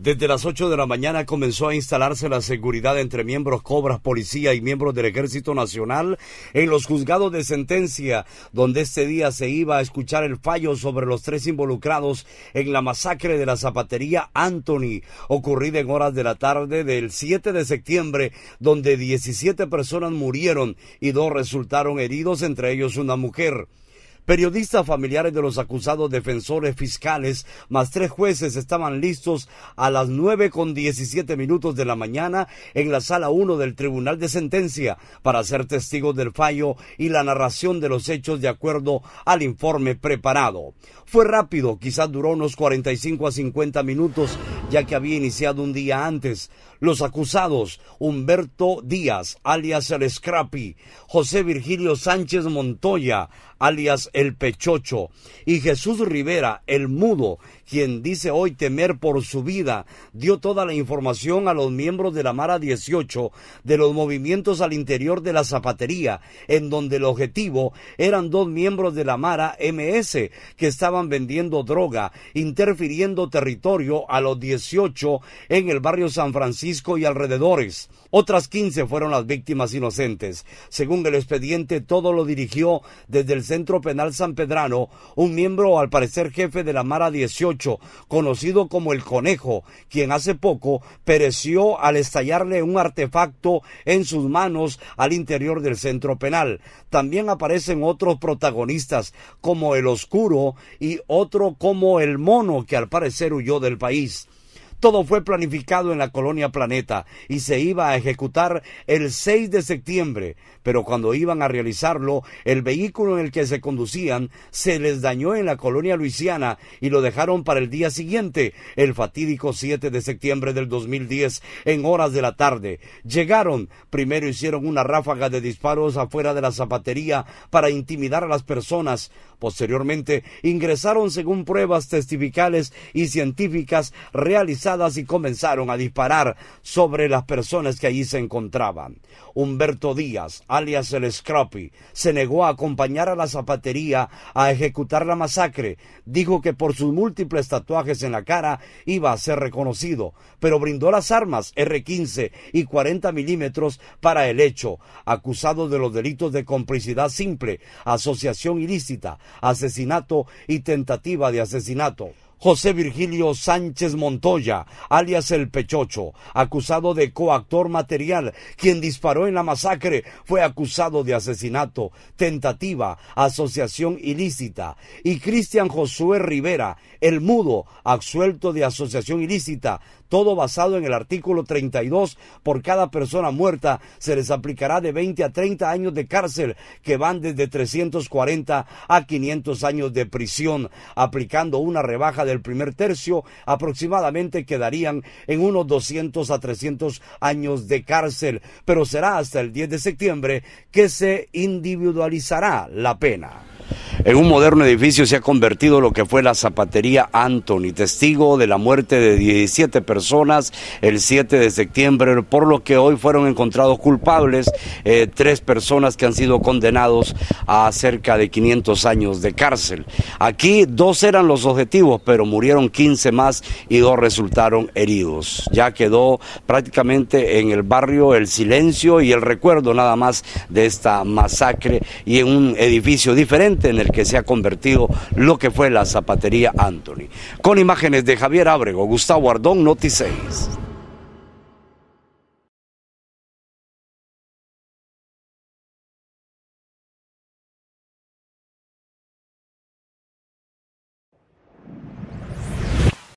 Desde las ocho de la mañana comenzó a instalarse la seguridad entre miembros Cobras, policía y miembros del Ejército Nacional en los juzgados de sentencia, donde este día se iba a escuchar el fallo sobre los tres involucrados en la masacre de la zapatería Anthony, ocurrida en horas de la tarde del 7 de septiembre, donde 17 personas murieron y dos resultaron heridos, entre ellos una mujer. Periodistas familiares de los acusados defensores fiscales más tres jueces estaban listos a las nueve con diecisiete minutos de la mañana en la sala uno del Tribunal de Sentencia para ser testigos del fallo y la narración de los hechos de acuerdo al informe preparado. Fue rápido, quizás duró unos cinco a cincuenta minutos, ya que había iniciado un día antes. Los acusados, Humberto Díaz, alias el Scrappy, José Virgilio Sánchez Montoya, alias el Pechocho, y Jesús Rivera, el mudo, quien dice hoy temer por su vida, dio toda la información a los miembros de la Mara 18 de los movimientos al interior de la zapatería, en donde el objetivo eran dos miembros de la Mara MS que estaban vendiendo droga, interfiriendo territorio a los 18 en el barrio San Francisco y alrededores. Otras 15 fueron las víctimas inocentes. Según el expediente, todo lo dirigió desde el Centro Penal San Pedrano, un miembro al parecer jefe de la Mara 18, conocido como el Conejo, quien hace poco pereció al estallarle un artefacto en sus manos al interior del centro penal. También aparecen otros protagonistas como el Oscuro y otro como el Mono que al parecer huyó del país. Todo fue planificado en la colonia Planeta y se iba a ejecutar el 6 de septiembre, pero cuando iban a realizarlo, el vehículo en el que se conducían se les dañó en la colonia Luisiana y lo dejaron para el día siguiente, el fatídico 7 de septiembre del 2010, en horas de la tarde. Llegaron, primero hicieron una ráfaga de disparos afuera de la zapatería para intimidar a las personas. Posteriormente ingresaron según pruebas testificales y científicas realizadas y comenzaron a disparar sobre las personas que allí se encontraban. Humberto Díaz, alias el Scrappy, se negó a acompañar a la zapatería a ejecutar la masacre. Dijo que por sus múltiples tatuajes en la cara iba a ser reconocido, pero brindó las armas R15 y 40 milímetros para el hecho, acusado de los delitos de complicidad simple, asociación ilícita, asesinato y tentativa de asesinato. José Virgilio Sánchez Montoya, alias El Pechocho, acusado de coactor material, quien disparó en la masacre, fue acusado de asesinato, tentativa, asociación ilícita, y Cristian Josué Rivera, el mudo, absuelto de asociación ilícita, todo basado en el artículo 32, por cada persona muerta se les aplicará de 20 a 30 años de cárcel, que van desde 340 a 500 años de prisión, aplicando una rebaja de del primer tercio, aproximadamente quedarían en unos 200 a 300 años de cárcel, pero será hasta el 10 de septiembre que se individualizará la pena. En un moderno edificio se ha convertido lo que fue la zapatería Anthony, testigo de la muerte de 17 personas el 7 de septiembre, por lo que hoy fueron encontrados culpables eh, tres personas que han sido condenados a cerca de 500 años de cárcel. Aquí dos eran los objetivos, pero murieron 15 más y dos resultaron heridos. Ya quedó prácticamente en el barrio el silencio y el recuerdo nada más de esta masacre y en un edificio diferente en el que se ha convertido lo que fue la zapatería Anthony. Con imágenes de Javier Ábrego, Gustavo Ardón, Noticéis.